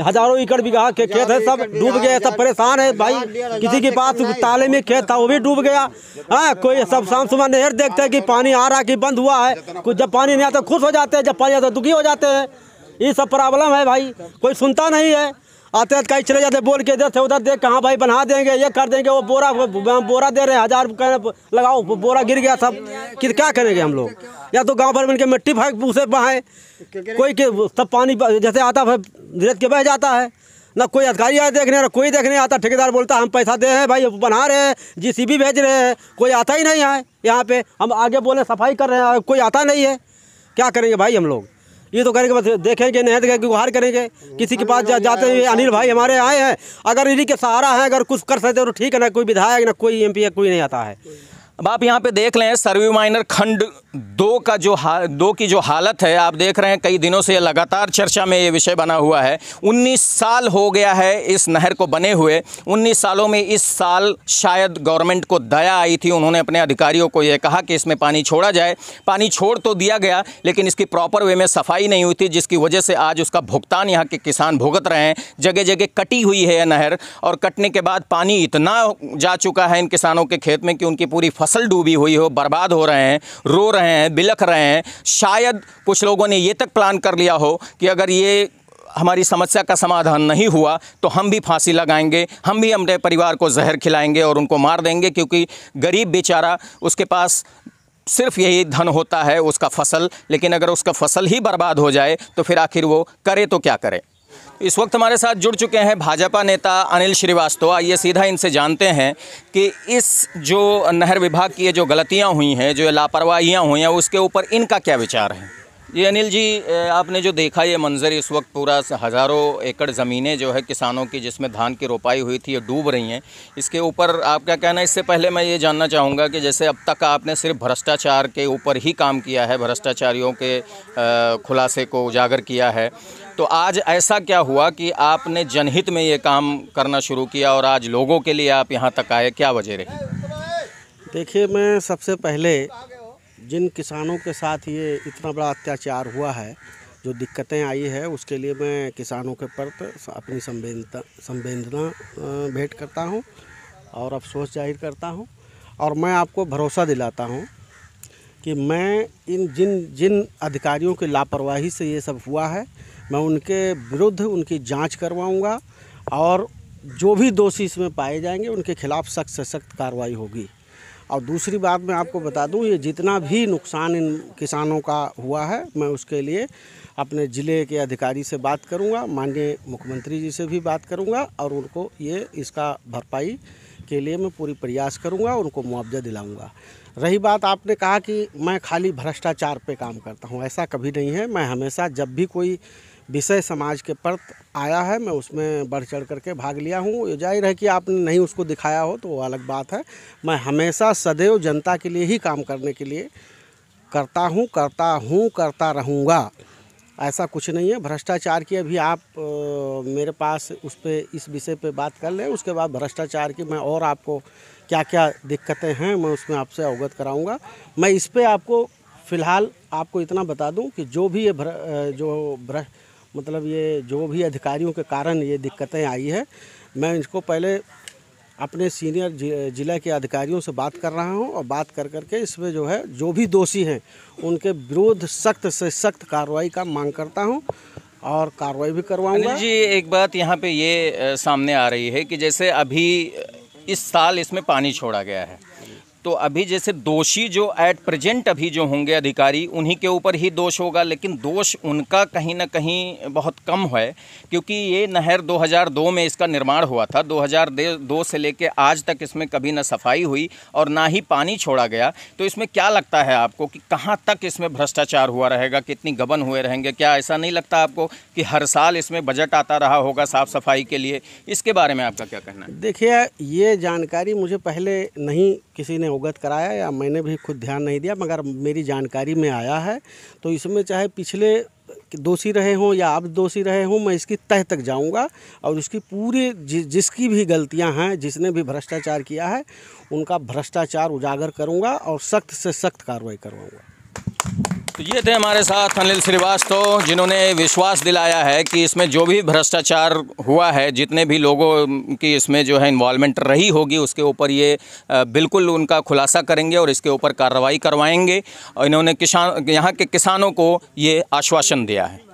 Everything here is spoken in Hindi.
हजारों एकड़ बीघा के खेत है सब डूब गया सब परेशान है भाई किसी के पास ताले में खेत था वो भी डूब गया हाँ कोई सब शाम सुबह नहर देखते हैं कि पानी आ रहा कि बंद हुआ है कुछ जब पानी नहीं आता खुश हो जाते हैं जब पानी आता दुखी हो जाते हैं ये सब प्रॉब्लम है भाई कोई सुनता नहीं है आते आते कहीं चले जाते बोल के इधर से उधर देख कहाँ भाई बना देंगे ये कर देंगे वो बोरा बोरा दे रहे हैं हज़ार लगाओ बोरा गिर गया सब कि क्या करेंगे हम लोग या तो गांव भर में इनके मिट्टी फाइक उसे बहाएँ कोई के सब पानी जैसे आता है रेत के बह जाता है ना कोई अधिकारी आया देखने ना कोई देखने आता ठेकेदार बोलता हम पैसा दे हैं भाई बना रहे हैं जीसीबी भेज रहे हैं कोई आता ही नहीं है यहाँ पे हम आगे बोले सफाई कर रहे हैं कोई आता नहीं है क्या करेंगे भाई हम लोग ये तो करेंगे बस देखेंगे नहीं देखेंगे गुहार करेंगे किसी के पास जा, जाते हैं अनिल भाई हमारे आए हैं अगर इन्हीं के सहारा है अगर कुछ कर सकते तो ठीक है ना कोई विधायक ना कोई एम कोई नहीं आता है अब आप यहाँ पे देख लें सर्वे माइनर खंड दो का जो हाल दो की जो हालत है आप देख रहे हैं कई दिनों से लगातार चर्चा में ये विषय बना हुआ है 19 साल हो गया है इस नहर को बने हुए 19 सालों में इस साल शायद गवर्नमेंट को दया आई थी उन्होंने अपने अधिकारियों को ये कहा कि इसमें पानी छोड़ा जाए पानी छोड़ तो दिया गया लेकिन इसकी प्रॉपर वे में सफाई नहीं हुई थी जिसकी वजह से आज उसका भुगतान यहाँ के किसान भुगत रहे हैं जगह जगह कटी हुई है यह नहर और कटने के बाद पानी इतना जा चुका है इन किसानों के खेत में कि उनकी पूरी फसल डूबी हुई हो बर्बाद हो रहे हैं रो रहे रहे हैं बिलख रहे हैं शायद कुछ लोगों ने ये तक प्लान कर लिया हो कि अगर ये हमारी समस्या का समाधान नहीं हुआ तो हम भी फांसी लगाएंगे हम भी अपने परिवार को जहर खिलाएंगे और उनको मार देंगे क्योंकि गरीब बेचारा उसके पास सिर्फ यही धन होता है उसका फसल लेकिन अगर उसका फसल ही बर्बाद हो जाए तो फिर आखिर वो करे तो क्या करे इस वक्त हमारे साथ जुड़ चुके हैं भाजपा नेता अनिल श्रीवास्तव आइए सीधा इनसे जानते हैं कि इस जो नहर विभाग की ये जो गलतियाँ हुई हैं जो लापरवाहियाँ हुई हैं उसके ऊपर इनका क्या विचार है ये अनिल जी आपने जो देखा ये मंज़र इस वक्त पूरा हज़ारों एकड़ ज़मीनें जो है किसानों की जिसमें धान की रोपाई हुई थी ये डूब रही हैं इसके ऊपर आपका कहना है इससे पहले मैं ये जानना चाहूँगा कि जैसे अब तक आपने सिर्फ भ्रष्टाचार के ऊपर ही काम किया है भ्रष्टाचारियों के खुलासे को उजागर किया है तो आज ऐसा क्या हुआ कि आपने जनहित में ये काम करना शुरू किया और आज लोगों के लिए आप यहाँ तक आए क्या वजह रही देखिए मैं सबसे पहले जिन किसानों के साथ ये इतना बड़ा अत्याचार हुआ है जो दिक्कतें आई है उसके लिए मैं किसानों के प्रति अपनी संवेदना संवेदना भेंट करता हूँ और अफसोस जाहिर करता हूँ और मैं आपको भरोसा दिलाता हूँ कि मैं इन जिन जिन अधिकारियों की लापरवाही से ये सब हुआ है मैं उनके विरुद्ध उनकी जांच करवाऊंगा और जो भी दोषी इसमें पाए जाएंगे उनके खिलाफ़ सख्त से सख्त कार्रवाई होगी और दूसरी बात मैं आपको बता दूं ये जितना भी नुकसान इन किसानों का हुआ है मैं उसके लिए अपने ज़िले के अधिकारी से बात करूंगा माननीय मुख्यमंत्री जी से भी बात करूंगा और उनको ये इसका भरपाई के लिए मैं पूरी प्रयास करूंगा उनको मुआवजा दिलाऊंगा रही बात आपने कहा कि मैं खाली भ्रष्टाचार पे काम करता हूँ ऐसा कभी नहीं है मैं हमेशा जब भी कोई विषय समाज के प्रत आया है मैं उसमें बढ़ चढ़ करके भाग लिया हूँ जाहिर है कि आपने नहीं उसको दिखाया हो तो वो अलग बात है मैं हमेशा सदैव जनता के लिए ही काम करने के लिए करता हूँ करता हूँ करता रहूँगा ऐसा कुछ नहीं है भ्रष्टाचार की अभी आप आ, मेरे पास उस पर इस विषय पे बात कर लें उसके बाद भ्रष्टाचार की मैं और आपको क्या क्या दिक्कतें हैं मैं उसमें आपसे अवगत कराऊंगा मैं इस पर आपको फ़िलहाल आपको इतना बता दूं कि जो भी ये भ्र, जो भ्र मतलब ये जो भी अधिकारियों के कारण ये दिक्कतें आई है मैं इसको पहले अपने सीनियर जिला के अधिकारियों से बात कर रहा हूं और बात कर करके इसमें जो है जो भी दोषी हैं उनके विरोध सख्त से सख्त कार्रवाई का मांग करता हूं और कार्रवाई भी करवाऊंगा जी एक बात यहाँ पे ये सामने आ रही है कि जैसे अभी इस साल इसमें पानी छोड़ा गया है तो अभी जैसे दोषी जो एट प्रेजेंट अभी जो होंगे अधिकारी उन्हीं के ऊपर ही दोष होगा लेकिन दोष उनका कहीं ना कहीं बहुत कम है क्योंकि ये नहर 2002 में इसका निर्माण हुआ था 2002 से लेके आज तक इसमें कभी ना सफाई हुई और ना ही पानी छोड़ा गया तो इसमें क्या लगता है आपको कि कहाँ तक इसमें भ्रष्टाचार हुआ रहेगा कितनी गबन हुए रहेंगे क्या ऐसा नहीं लगता आपको कि हर साल इसमें बजट आता रहा होगा साफ़ सफाई के लिए इसके बारे में आपका क्या कहना है देखिए ये जानकारी मुझे पहले नहीं किसी ने अवगत कराया या मैंने भी खुद ध्यान नहीं दिया मगर मेरी जानकारी में आया है तो इसमें चाहे पिछले दोषी रहे हों या अब दोषी रहे हों मैं इसकी तह तक जाऊंगा और उसकी पूरी जि, जिसकी भी गलतियां हैं जिसने भी भ्रष्टाचार किया है उनका भ्रष्टाचार उजागर करूंगा और सख्त से सख्त कार्रवाई करवाऊँगा तो ये थे हमारे साथ अनिल श्रीवास्तव जिन्होंने विश्वास दिलाया है कि इसमें जो भी भ्रष्टाचार हुआ है जितने भी लोगों की इसमें जो है इन्वॉल्वमेंट रही होगी उसके ऊपर ये बिल्कुल उनका खुलासा करेंगे और इसके ऊपर कार्रवाई करवाएंगे और इन्होंने किसान यहाँ के किसानों को ये आश्वासन दिया है